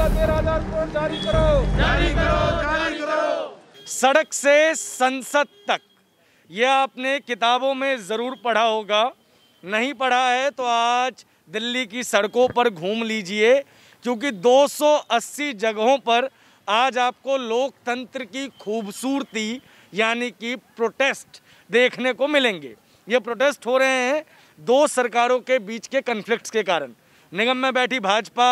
का तेरह हजार करोड़ जारी करो जारी करो जारी करो सड़क से संसद तक यह आपने किताबों में ज़रूर पढ़ा होगा नहीं पढ़ा है तो आज दिल्ली की सड़कों पर घूम लीजिए क्योंकि 280 जगहों पर आज आपको लोकतंत्र की खूबसूरती यानी कि प्रोटेस्ट देखने को मिलेंगे ये प्रोटेस्ट हो रहे हैं दो सरकारों के बीच के कन्फ्लिक्ट्स के कारण निगम में बैठी भाजपा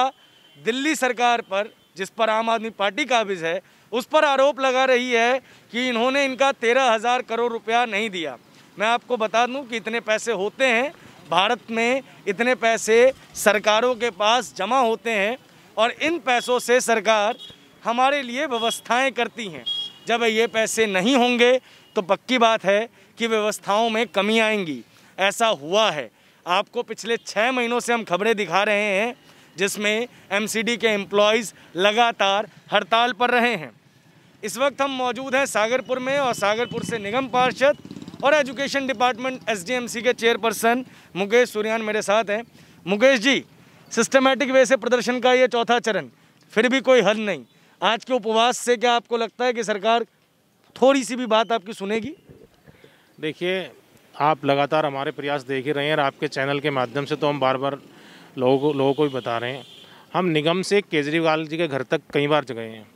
दिल्ली सरकार पर जिस पर आम आदमी पार्टी काबिज है उस पर आरोप लगा रही है कि इन्होंने इनका तेरह हज़ार करोड़ रुपया नहीं दिया मैं आपको बता दूं कि इतने पैसे होते हैं भारत में इतने पैसे सरकारों के पास जमा होते हैं और इन पैसों से सरकार हमारे लिए व्यवस्थाएं करती हैं जब ये पैसे नहीं होंगे तो पक्की बात है कि व्यवस्थाओं में कमी आएंगी ऐसा हुआ है आपको पिछले छः महीनों से हम खबरें दिखा रहे हैं जिसमें एमसीडी के एम्प्लॉयज़ लगातार हड़ताल पर रहे हैं इस वक्त हम मौजूद हैं सागरपुर में और सागरपुर से निगम पार्षद और एजुकेशन डिपार्टमेंट एसडीएमसी के चेयरपर्सन मुकेश सूर्यान मेरे साथ हैं मुकेश जी सिस्टमेटिक वे से प्रदर्शन का ये चौथा चरण फिर भी कोई हल नहीं आज के उपवास से क्या आपको लगता है कि सरकार थोड़ी सी भी बात आपकी सुनेगी देखिए आप लगातार हमारे प्रयास देख ही रहे हैं और आपके चैनल के माध्यम से तो हम बार बार लोगों को लोगों को भी बता रहे हैं हम निगम से केजरीवाल जी के घर तक कई बार गए हैं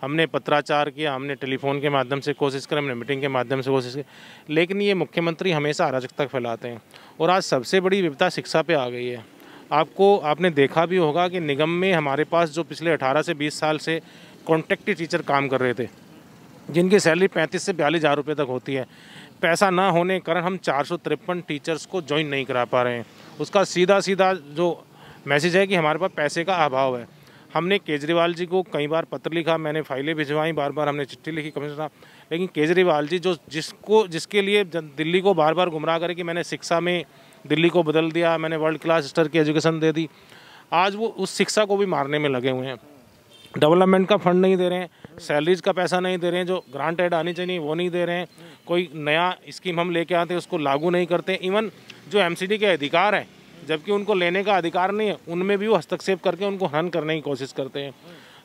हमने पत्राचार किया हमने टेलीफोन के माध्यम से कोशिश करी हमने मीटिंग के माध्यम से कोशिश की लेकिन ये मुख्यमंत्री हमेशा अराजकता फैलाते हैं और आज सबसे बड़ी विपदा शिक्षा पे आ गई है आपको आपने देखा भी होगा कि निगम में हमारे पास जो पिछले 18 से 20 साल से कॉन्ट्रैक्टी टीचर काम कर रहे थे जिनकी सैलरी पैंतीस से बयालीस हज़ार रुपये तक होती है पैसा ना होने के कारण हम चार टीचर्स को ज्वाइन नहीं करा पा रहे हैं उसका सीधा सीधा जो मैसेज है कि हमारे पास पैसे का अभाव है हमने केजरीवाल जी को कई बार पत्र लिखा मैंने फाइलें भिजवाई बार बार हमने चिट्ठी लिखी कमिश्नर साहब लेकिन केजरीवाल जी जो जिसको जिसके लिए दिल्ली को बार बार गुमराह करे कि मैंने शिक्षा में दिल्ली को बदल दिया मैंने वर्ल्ड क्लास स्तर की एजुकेशन दे दी आज वो उस शिक्षा को भी मारने में लगे हुए हैं डेवलपमेंट का फंड नहीं दे रहे हैं सैलरीज का पैसा नहीं दे रहे हैं जो ग्रांट एड आनी चाहिए वो नहीं दे रहे हैं कोई नया स्कीम हम लेके आते हैं उसको लागू नहीं करते इवन जो एमसीडी के अधिकार हैं जबकि उनको लेने का अधिकार नहीं है उनमें भी वो हस्तक्षेप करके उनको हन करने की कोशिश करते हैं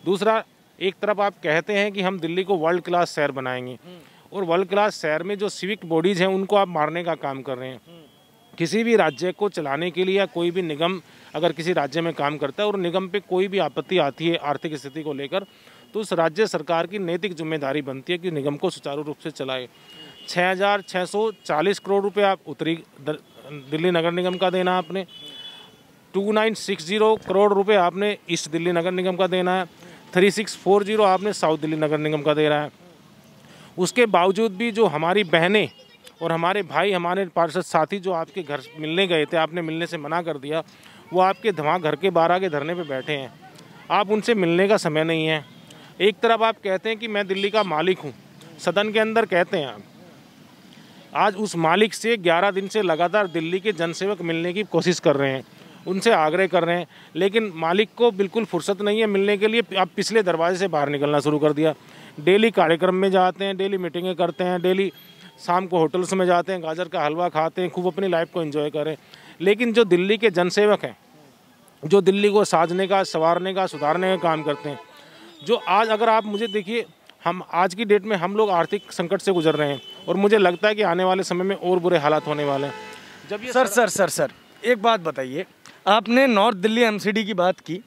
दूसरा एक तरफ आप कहते हैं कि हम दिल्ली को वर्ल्ड क्लास शहर बनाएंगे और वर्ल्ड क्लास शहर में जो सिविक बॉडीज़ हैं उनको आप मारने का काम कर रहे हैं किसी भी राज्य को चलाने के लिए या कोई भी निगम अगर किसी राज्य में काम करता है और निगम पे कोई भी आपत्ति आती है आर्थिक स्थिति को लेकर तो उस राज्य सरकार की नैतिक जिम्मेदारी बनती है कि निगम को सुचारू रूप से चलाए 6,640 करोड़ रुपये आप उत्तरी दिल्ली नगर निगम का देना आपने two nine six zero crore रुपए आपने ईस्ट दिल्ली नगर निगम का देना है थ्री सिक्स फोर जीरो आपने साउथ दिल्ली नगर निगम का दे रहा है उसके बावजूद भी जो हमारी बहनें और हमारे भाई हमारे पार्षद साथी जो आपके घर मिलने गए थे आपने मिलने से मना कर दिया वो आपके धमा घर के बारह के धरने पर बैठे हैं आप उनसे मिलने का समय नहीं है एक तरफ आप कहते हैं कि मैं दिल्ली का मालिक हूँ सदन के अंदर कहते हैं आप आज उस मालिक से 11 दिन से लगातार दिल्ली के जनसेवक मिलने की कोशिश कर रहे हैं उनसे आग्रह कर रहे हैं लेकिन मालिक को बिल्कुल फुर्सत नहीं है मिलने के लिए अब पिछले दरवाजे से बाहर निकलना शुरू कर दिया डेली कार्यक्रम में जाते हैं डेली मीटिंगें करते हैं डेली शाम को होटल्स में जाते हैं गाजर का हलवा खाते हैं खूब अपनी लाइफ को इन्जॉय करें लेकिन जो दिल्ली के जनसेवक हैं जो दिल्ली को साजने का संवारने का सुधारने का काम करते हैं जो आज अगर आप मुझे देखिए हम आज की डेट में हम लोग आर्थिक संकट से गुजर रहे हैं और मुझे लगता है कि आने वाले समय में और बुरे हालात होने वाले हैं जब ये सर सर सर सर एक बात बताइए आपने नॉर्थ दिल्ली एमसीडी की बात की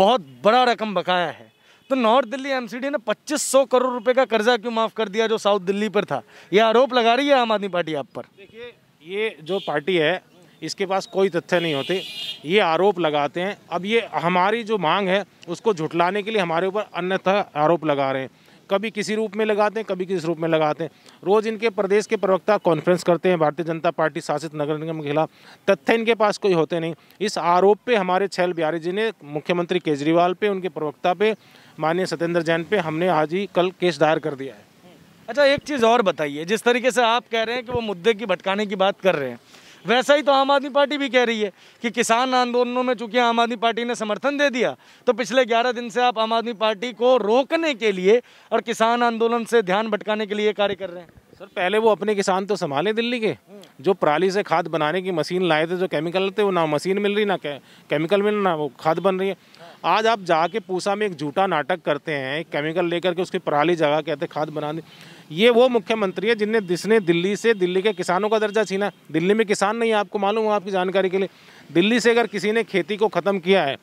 बहुत बड़ा रकम बकाया है तो नॉर्थ दिल्ली एमसीडी ने 2500 करोड़ रुपए का कर्जा क्यों माफ़ कर दिया जो साउथ दिल्ली पर था ये आरोप लगा रही है आम आदमी पार्टी आप पर देखिए ये जो पार्टी है इसके पास कोई तथ्य नहीं होते ये आरोप लगाते हैं अब ये हमारी जो मांग है उसको झुटलाने के लिए हमारे ऊपर अन्यथा आरोप लगा रहे हैं कभी किसी रूप में लगाते हैं कभी किसी रूप में लगाते हैं रोज़ इनके प्रदेश के प्रवक्ता कॉन्फ्रेंस करते हैं भारतीय जनता पार्टी शासित नगर निगम के खिलाफ तथ्य इनके पास कोई होते नहीं इस आरोप पे हमारे छैल बिहारी जी ने मुख्यमंत्री केजरीवाल पे उनके प्रवक्ता पे माननीय सत्येंद्र जैन पे हमने आज ही कल केस दायर कर दिया है अच्छा एक चीज़ और बताइए जिस तरीके से आप कह रहे हैं कि वो मुद्दे की भटकाने की बात कर रहे हैं वैसा ही तो आम आदमी पार्टी भी कह रही है कि किसान आंदोलनों में चूंकि आम आदमी पार्टी ने समर्थन दे दिया तो पिछले ग्यारह दिन से आप आम आदमी पार्टी को रोकने के लिए और किसान आंदोलन से ध्यान भटकाने के लिए कार्य कर रहे हैं सर पहले वो अपने किसान तो संभाले दिल्ली के जो पराली से खाद बनाने की मशीन लाए थे जो केमिकल थे वो ना मशीन मिल रही ना केमिकल मिल ना वो खाद बन रही है आज आप जाके पूसा में एक झूठा नाटक करते हैं केमिकल लेकर के उसकी पराली जगह कहते खाद बनाने ये वो मुख्यमंत्री है जिनने जिसने दिल्ली से दिल्ली के किसानों का दर्जा छीना दिल्ली में किसान नहीं है आपको मालूम हो आपकी जानकारी के लिए दिल्ली से अगर किसी ने खेती को ख़त्म किया है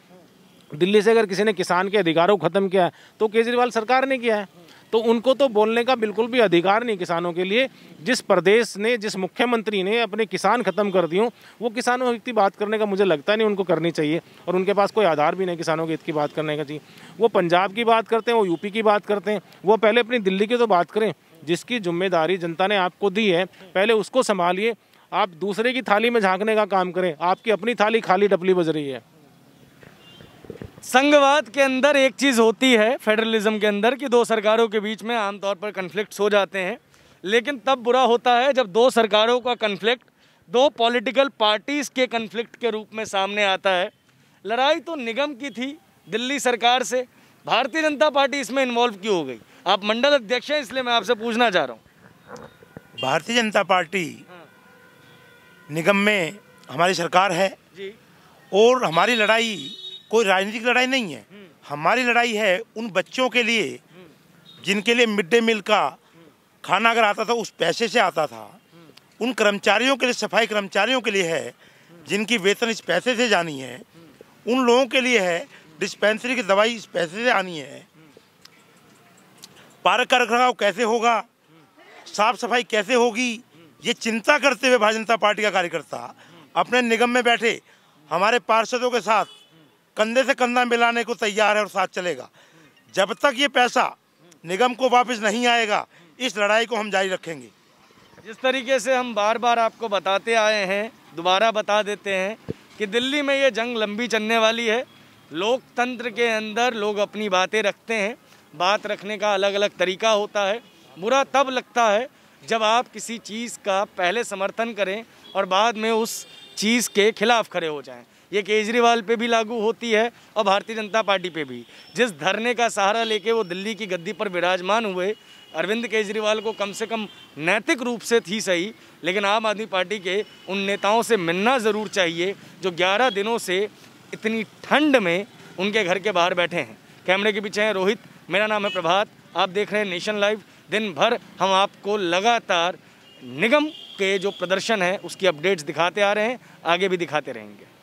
दिल्ली से अगर किसी ने किसान के अधिकारों को ख़त्म किया है तो केजरीवाल सरकार ने किया है तो उनको तो बोलने का बिल्कुल भी अधिकार नहीं किसानों के लिए जिस प्रदेश ने जिस मुख्यमंत्री ने अपने किसान ख़त्म कर दिए वो किसानों की बात करने का मुझे लगता नहीं उनको करनी चाहिए और उनके पास कोई आधार भी नहीं किसानों के हित की बात करने का चाहिए वो पंजाब की बात करते हैं वो यूपी की बात करते हैं वो पहले अपनी दिल्ली की तो बात करें जिसकी जिम्मेदारी जनता ने आपको दी है पहले उसको संभालिए आप दूसरे की थाली में झांकने का काम करें आपकी अपनी थाली खाली डपली बज रही है संघवाद के अंदर एक चीज़ होती है फेडरलिज्म के अंदर कि दो सरकारों के बीच में आमतौर पर कन्फ्लिक्ट हो जाते हैं लेकिन तब बुरा होता है जब दो सरकारों का कन्फ्लिक्ट दो पॉलिटिकल पार्टीज़ के कन्फ्लिक्ट के रूप में सामने आता है लड़ाई तो निगम की थी दिल्ली सरकार से भारतीय जनता पार्टी इसमें इन्वॉल्व क्यों हो गई आप मंडल अध्यक्ष हैं इसलिए मैं आपसे पूछना चाह रहा हूँ भारतीय जनता पार्टी निगम में हमारी सरकार है जी। और हमारी लड़ाई कोई राजनीतिक लड़ाई नहीं है हमारी लड़ाई है उन बच्चों के लिए जिनके लिए मिड डे मील का खाना अगर आता था उस पैसे से आता था उन कर्मचारियों के लिए सफाई कर्मचारियों के लिए है जिनकी वेतन इस पैसे से जानी है उन लोगों के लिए है डिस्पेंसरी की दवाई इस पैसे से आनी है पार्क का रखरखाव कैसे होगा साफ सफाई कैसे होगी ये चिंता करते हुए भारतीय जनता पार्टी का कार्यकर्ता अपने निगम में बैठे हमारे पार्षदों के साथ कंधे से कंधा मिलाने को तैयार है और साथ चलेगा जब तक ये पैसा निगम को वापस नहीं आएगा इस लड़ाई को हम जारी रखेंगे जिस तरीके से हम बार बार आपको बताते आए हैं दोबारा बता देते हैं कि दिल्ली में ये जंग लंबी चलने वाली है लोकतंत्र के अंदर लोग अपनी बातें रखते हैं बात रखने का अलग अलग तरीका होता है बुरा तब लगता है जब आप किसी चीज़ का पहले समर्थन करें और बाद में उस चीज़ के खिलाफ खड़े हो जाएं। ये केजरीवाल पे भी लागू होती है और भारतीय जनता पार्टी पे भी जिस धरने का सहारा लेके वो दिल्ली की गद्दी पर विराजमान हुए अरविंद केजरीवाल को कम से कम नैतिक रूप से थी सही लेकिन आम आदमी पार्टी के उन नेताओं से मिलना ज़रूर चाहिए जो ग्यारह दिनों से इतनी ठंड में उनके घर के बाहर बैठे हैं कैमरे के पीछे हैं रोहित मेरा नाम है प्रभात आप देख रहे हैं नेशन लाइव दिन भर हम आपको लगातार निगम के जो प्रदर्शन है उसकी अपडेट्स दिखाते आ रहे हैं आगे भी दिखाते रहेंगे